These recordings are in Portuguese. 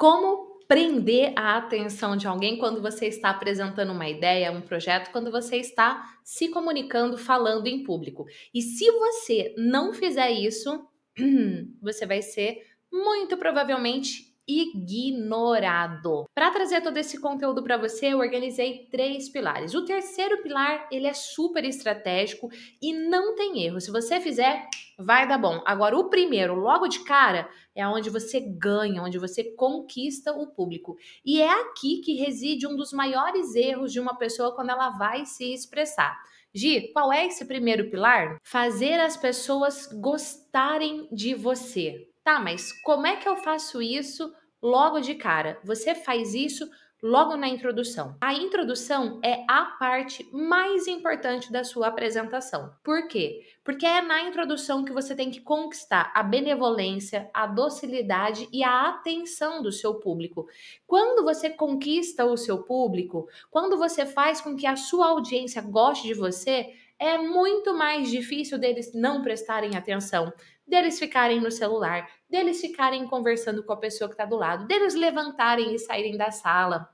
Como prender a atenção de alguém quando você está apresentando uma ideia, um projeto, quando você está se comunicando, falando em público. E se você não fizer isso, você vai ser muito provavelmente ignorado. Para trazer todo esse conteúdo para você, eu organizei três pilares. O terceiro pilar, ele é super estratégico e não tem erro. Se você fizer, vai dar bom. Agora, o primeiro, logo de cara, é onde você ganha, onde você conquista o público. E é aqui que reside um dos maiores erros de uma pessoa quando ela vai se expressar. Gi, qual é esse primeiro pilar? Fazer as pessoas gostarem de você. Tá, mas como é que eu faço isso logo de cara. Você faz isso logo na introdução. A introdução é a parte mais importante da sua apresentação. Por quê? Porque é na introdução que você tem que conquistar a benevolência, a docilidade e a atenção do seu público. Quando você conquista o seu público, quando você faz com que a sua audiência goste de você, é muito mais difícil deles não prestarem atenção, deles ficarem no celular, deles ficarem conversando com a pessoa que está do lado, deles levantarem e saírem da sala.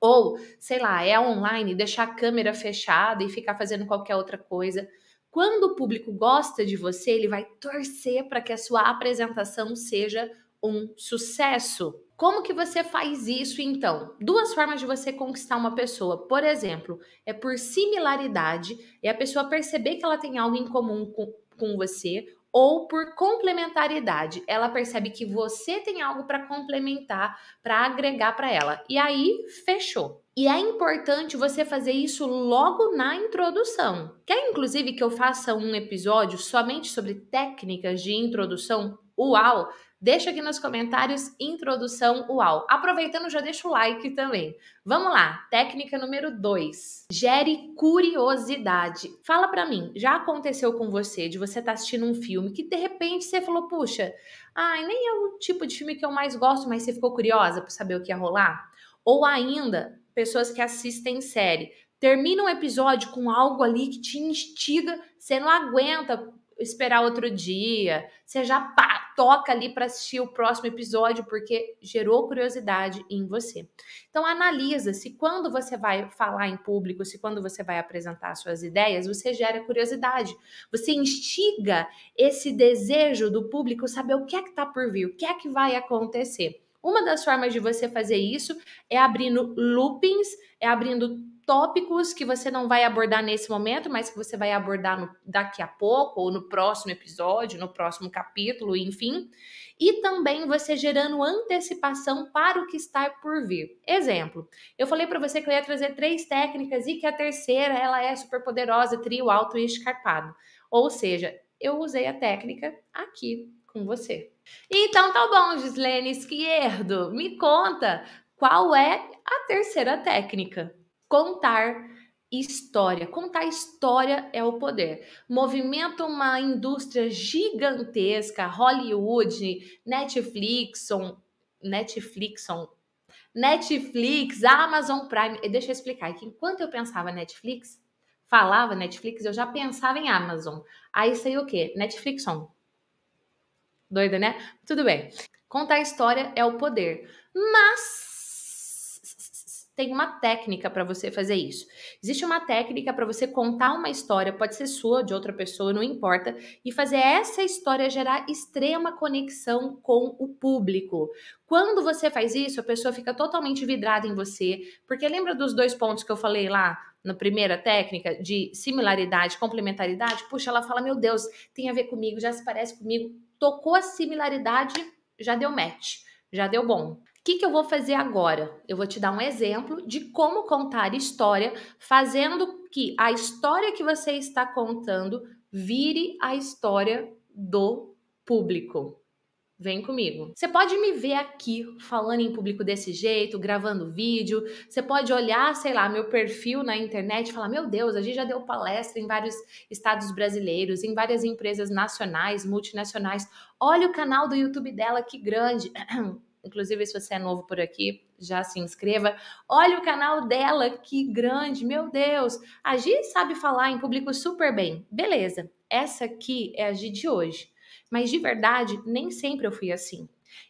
Ou, sei lá, é online, deixar a câmera fechada e ficar fazendo qualquer outra coisa. Quando o público gosta de você, ele vai torcer para que a sua apresentação seja um sucesso. Como que você faz isso então? Duas formas de você conquistar uma pessoa. Por exemplo, é por similaridade, é a pessoa perceber que ela tem algo em comum com, com você, ou por complementaridade. Ela percebe que você tem algo para complementar, para agregar para ela. E aí, fechou. E é importante você fazer isso logo na introdução. Quer inclusive que eu faça um episódio somente sobre técnicas de introdução UAU? Deixa aqui nos comentários introdução UAU. Aproveitando, já deixa o like também. Vamos lá, técnica número 2. Gere curiosidade. Fala para mim, já aconteceu com você de você estar tá assistindo um filme que de repente você falou: "Puxa, ai, nem é o tipo de filme que eu mais gosto, mas você ficou curiosa para saber o que ia rolar?" Ou ainda, pessoas que assistem série, termina um episódio com algo ali que te instiga, você não aguenta esperar outro dia, você já pá toca ali para assistir o próximo episódio, porque gerou curiosidade em você. Então analisa se quando você vai falar em público, se quando você vai apresentar suas ideias, você gera curiosidade. Você instiga esse desejo do público saber o que é que está por vir, o que é que vai acontecer. Uma das formas de você fazer isso é abrindo loopings, é abrindo tópicos que você não vai abordar nesse momento, mas que você vai abordar no, daqui a pouco, ou no próximo episódio, no próximo capítulo, enfim. E também você gerando antecipação para o que está por vir. Exemplo, eu falei para você que eu ia trazer três técnicas e que a terceira ela é super poderosa, trio alto e escarpado. Ou seja, eu usei a técnica aqui com você. Então tá bom, Gislene Esquerdo, me conta qual é a terceira técnica. Contar história. Contar história é o poder. Movimenta uma indústria gigantesca, Hollywood, Netflix, Netflix, Netflix, Amazon Prime. Deixa eu explicar que enquanto eu pensava Netflix, falava Netflix, eu já pensava em Amazon. Aí saiu o quê? Netflix. Doida, né? Tudo bem. Contar história é o poder. Mas tem uma técnica para você fazer isso. Existe uma técnica para você contar uma história, pode ser sua, de outra pessoa, não importa, e fazer essa história gerar extrema conexão com o público. Quando você faz isso, a pessoa fica totalmente vidrada em você, porque lembra dos dois pontos que eu falei lá na primeira técnica de similaridade, complementaridade? Puxa, ela fala: "Meu Deus, tem a ver comigo, já se parece comigo". Tocou a similaridade, já deu match já deu bom. O que, que eu vou fazer agora? Eu vou te dar um exemplo de como contar história, fazendo que a história que você está contando vire a história do público. Vem comigo. Você pode me ver aqui falando em público desse jeito, gravando vídeo. Você pode olhar, sei lá, meu perfil na internet e falar: Meu Deus, a gente já deu palestra em vários estados brasileiros, em várias empresas nacionais, multinacionais. Olha o canal do YouTube dela, que grande. Inclusive, se você é novo por aqui, já se inscreva. Olha o canal dela, que grande, meu Deus. A Gi sabe falar em público super bem. Beleza, essa aqui é a Gi de hoje. Mas de verdade, nem sempre eu fui assim.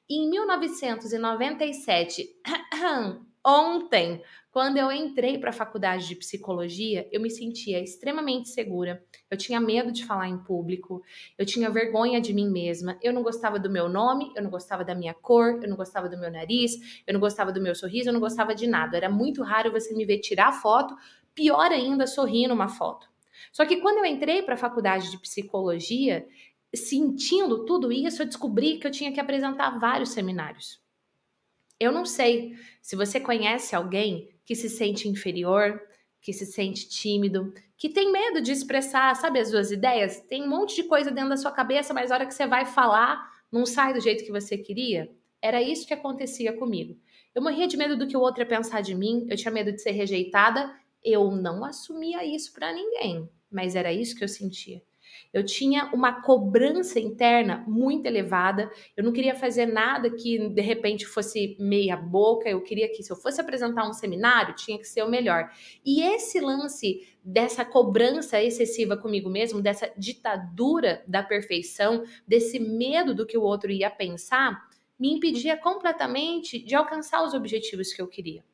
E em 1997, ontem, quando eu entrei para a faculdade de psicologia, eu me sentia extremamente segura. Eu tinha medo de falar em público, eu tinha vergonha de mim mesma. Eu não gostava do meu nome, eu não gostava da minha cor, eu não gostava do meu nariz, eu não gostava do meu sorriso, eu não gostava de nada. Era muito raro você me ver tirar foto, pior ainda, sorrir numa foto. Só que quando eu entrei para a faculdade de psicologia, sentindo tudo isso, eu descobri que eu tinha que apresentar vários seminários. Eu não sei se você conhece alguém que se sente inferior, que se sente tímido, que tem medo de expressar, sabe, as suas ideias. Tem um monte de coisa dentro da sua cabeça, mas a hora que você vai falar, não sai do jeito que você queria. Era isso que acontecia comigo. Eu morria de medo do que o outro ia pensar de mim, eu tinha medo de ser rejeitada. Eu não assumia isso para ninguém, mas era isso que eu sentia. Eu tinha uma cobrança interna muito elevada. Eu não queria fazer nada que de repente fosse meia boca. Eu queria que se eu fosse apresentar um seminário, tinha que ser o melhor. E esse lance dessa cobrança excessiva comigo mesmo, dessa ditadura da perfeição, desse medo do que o outro ia pensar, me impedia completamente de alcançar os objetivos que eu queria.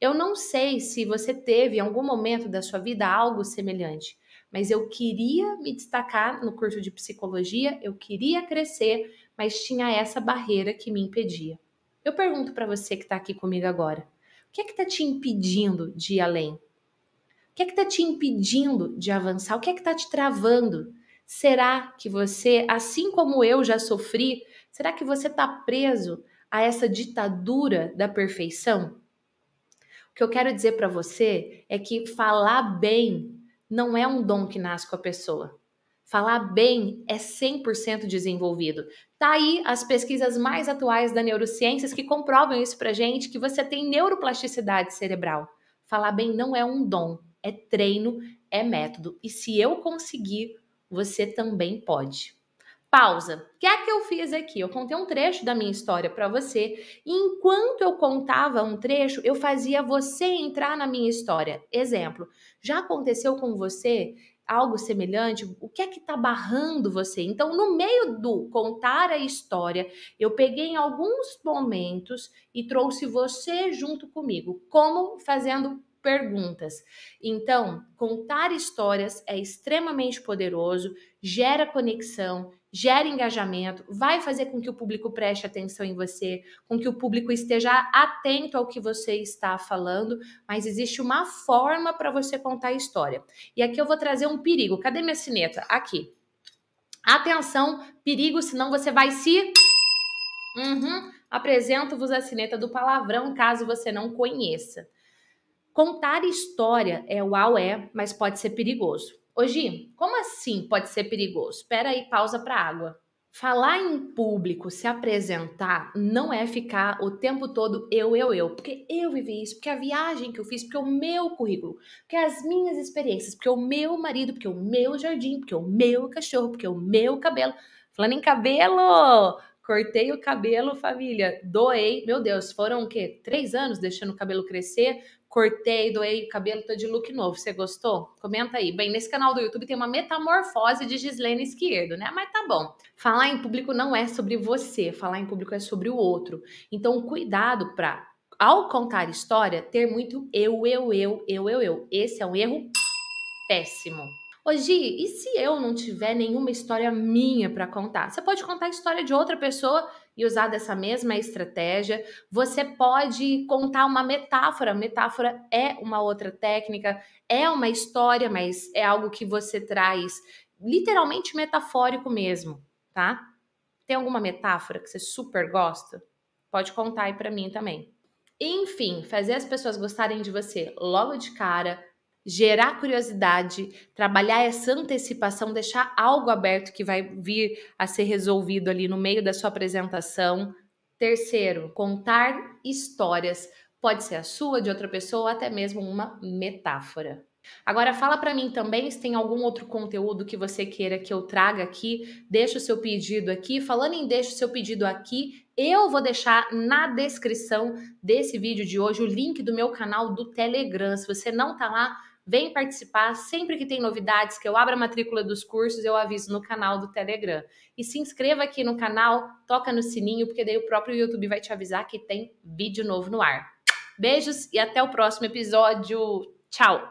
Eu não sei se você teve em algum momento da sua vida algo semelhante, mas eu queria me destacar no curso de psicologia, eu queria crescer, mas tinha essa barreira que me impedia. Eu pergunto para você que está aqui comigo agora: o que é que está te impedindo de ir além? O que é que está te impedindo de avançar? O que é que está te travando? Será que você, assim como eu já sofri, será que você está preso a essa ditadura da perfeição? O que eu quero dizer para você é que falar bem não é um dom que nasce com a pessoa. Falar bem é 100% desenvolvido. Tá aí as pesquisas mais atuais da neurociências que comprovam isso pra gente que você tem neuroplasticidade cerebral. Falar bem não é um dom, é treino, é método. E se eu conseguir, você também pode pausa. O que é que eu fiz aqui? Eu contei um trecho da minha história para você, e enquanto eu contava um trecho, eu fazia você entrar na minha história. Exemplo, já aconteceu com você algo semelhante? O que é que está barrando você? Então, no meio do contar a história, eu peguei em alguns momentos e trouxe você junto comigo, como fazendo perguntas. Então, contar histórias é extremamente poderoso, gera conexão, gera engajamento, vai fazer com que o público preste atenção em você, com que o público esteja atento ao que você está falando, mas existe uma forma para você contar a história. E aqui eu vou trazer um perigo. Cadê minha sineta? Aqui. Atenção, perigo, senão você vai se. Uhum. Apresento-vos a sineta do palavrão, caso você não conheça. Contar história é uau, é, mas pode ser perigoso. Hoje, como assim pode ser perigoso? Espera aí, pausa para água. Falar em público, se apresentar, não é ficar o tempo todo eu, eu, eu, porque eu vivi isso, porque a viagem que eu fiz, porque o meu currículo, porque as minhas experiências, porque o meu marido, porque o meu jardim, porque o meu cachorro, porque o meu cabelo. Falando em cabelo, cortei o cabelo, família, doei. Meu Deus, foram o quê? Três anos deixando o cabelo crescer. Cortei, doei o cabelo, tô de look novo. Você gostou? Comenta aí. Bem, nesse canal do YouTube tem uma metamorfose de Gislene Esquerdo, né? Mas tá bom. Falar em público não é sobre você, falar em público é sobre o outro. Então, cuidado pra, ao contar história, ter muito eu, eu, eu, eu, eu, eu. Esse é um erro péssimo. Ô Gi, e se eu não tiver nenhuma história minha para contar? Você pode contar a história de outra pessoa e usar dessa mesma estratégia. Você pode contar uma metáfora. Metáfora é uma outra técnica, é uma história, mas é algo que você traz literalmente metafórico mesmo, tá? Tem alguma metáfora que você super gosta? Pode contar aí para mim também. Enfim, fazer as pessoas gostarem de você logo de cara gerar curiosidade, trabalhar essa antecipação, deixar algo aberto que vai vir a ser resolvido ali no meio da sua apresentação. Terceiro, contar histórias. Pode ser a sua, de outra pessoa, ou até mesmo uma metáfora. Agora fala para mim também se tem algum outro conteúdo que você queira que eu traga aqui. Deixa o seu pedido aqui. Falando em deixa o seu pedido aqui, eu vou deixar na descrição desse vídeo de hoje o link do meu canal do Telegram. Se você não tá lá, Vem participar. Sempre que tem novidades, que eu abra a matrícula dos cursos, eu aviso no canal do Telegram. E se inscreva aqui no canal, toca no sininho, porque daí o próprio YouTube vai te avisar que tem vídeo novo no ar. Beijos e até o próximo episódio. Tchau!